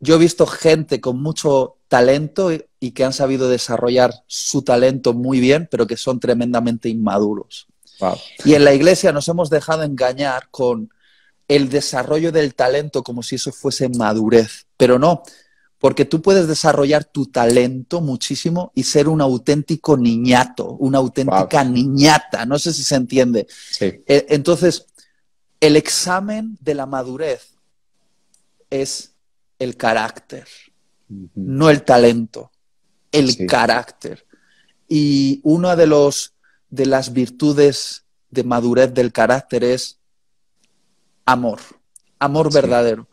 Yo he visto gente con mucho talento y que han sabido desarrollar su talento muy bien, pero que son tremendamente inmaduros. Y en la iglesia nos hemos dejado engañar con el desarrollo del talento como si eso fuese madurez, pero no, porque tú puedes desarrollar tu talento muchísimo y ser un auténtico niñato, una auténtica niñata, no sé si se entiende. Eh, entonces, el examen de la madurez es el carácter, no el talento, el carácter. Y una de, los, de las virtudes de madurez del carácter es amor, amor verdadero,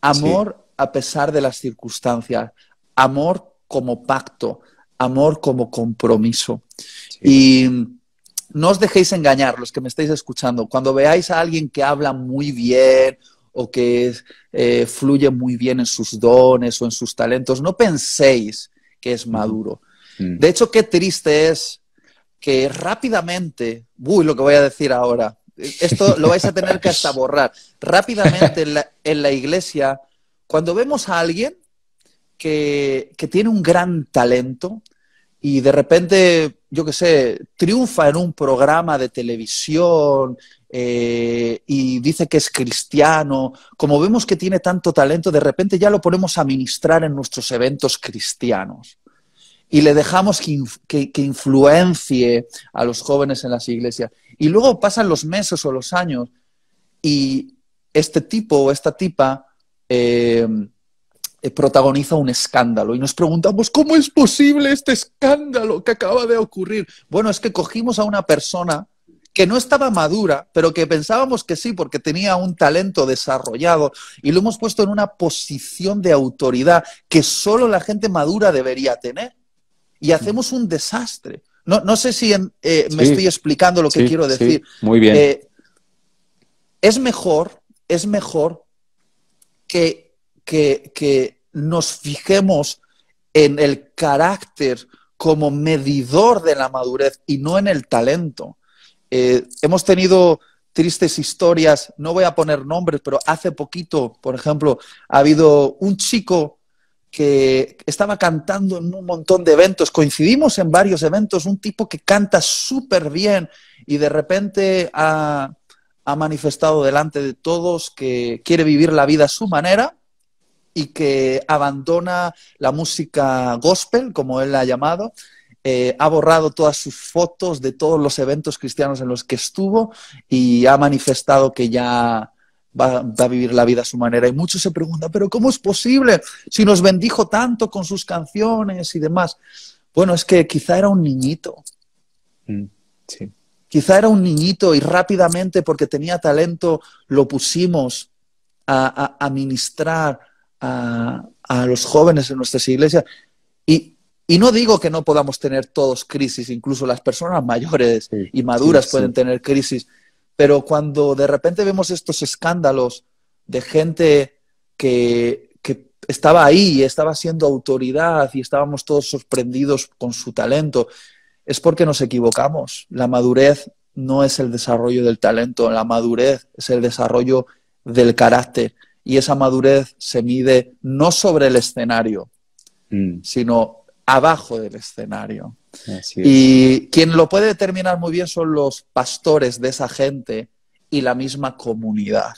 amor a pesar de las circunstancias, amor como pacto, amor como compromiso. Y no os dejéis engañar, los que me estáis escuchando. Cuando veáis a alguien que habla muy bien o que eh, fluye muy bien en sus dones o en sus talentos. No penséis que es maduro. Mm. De hecho, qué triste es que rápidamente, uy, lo que voy a decir ahora, esto lo vais a tener que hasta borrar, rápidamente en la, iglesia, cuando vemos a alguien que, que tiene un gran talento, y de repente, yo qué sé, triunfa en un programa de televisión eh, y dice que es cristiano, como vemos que tiene tanto talento, de repente ya lo ponemos a ministrar en nuestros eventos cristianos y le dejamos que, que, influencie a los jóvenes en las iglesias. Y luego pasan los meses o los años y este tipo o esta tipa... Eh, eh, protagoniza un escándalo y nos preguntamos, ¿cómo es posible este escándalo que acaba de ocurrir? Bueno, es que cogimos a una persona que no estaba madura, pero que pensábamos que sí, porque tenía un talento desarrollado, y lo hemos puesto en una posición de autoridad que solo la gente madura debería tener. Y hacemos un desastre. No, sé si eh, me estoy explicando lo que quiero decir. muy bien. Eh, es mejor, es mejor que que, nos fijemos en el carácter como medidor de la madurez y no en el talento. Eh, hemos tenido tristes historias, no voy a poner nombres, pero hace poquito, por ejemplo, ha habido un chico que estaba cantando en un montón de eventos, coincidimos en varios eventos, un tipo que canta súper bien y de repente ha manifestado delante de todos que quiere vivir la vida a su manera y que abandona la música gospel, como él la ha llamado, eh, ha borrado todas sus fotos de todos los eventos cristianos en los que estuvo y ha manifestado que ya va, a vivir la vida a su manera. Y muchos se preguntan, pero ¿cómo es posible si nos bendijo tanto con sus canciones y demás? Bueno, es que quizá era un niñito. Mm, quizá era un niñito y rápidamente porque tenía talento lo pusimos a, a ministrar a, los jóvenes en nuestras iglesias. Y, no digo que no podamos tener todos crisis, incluso las personas mayores y maduras pueden tener crisis, pero cuando de repente vemos estos escándalos de gente que, que estaba ahí, y estaba siendo autoridad y estábamos todos sorprendidos con su talento, es porque nos equivocamos. La madurez no es el desarrollo del talento, la madurez es el desarrollo del carácter y esa madurez se mide no sobre el escenario, mm. sino abajo del escenario. Y quien lo puede determinar muy bien son los pastores de esa gente y la misma comunidad.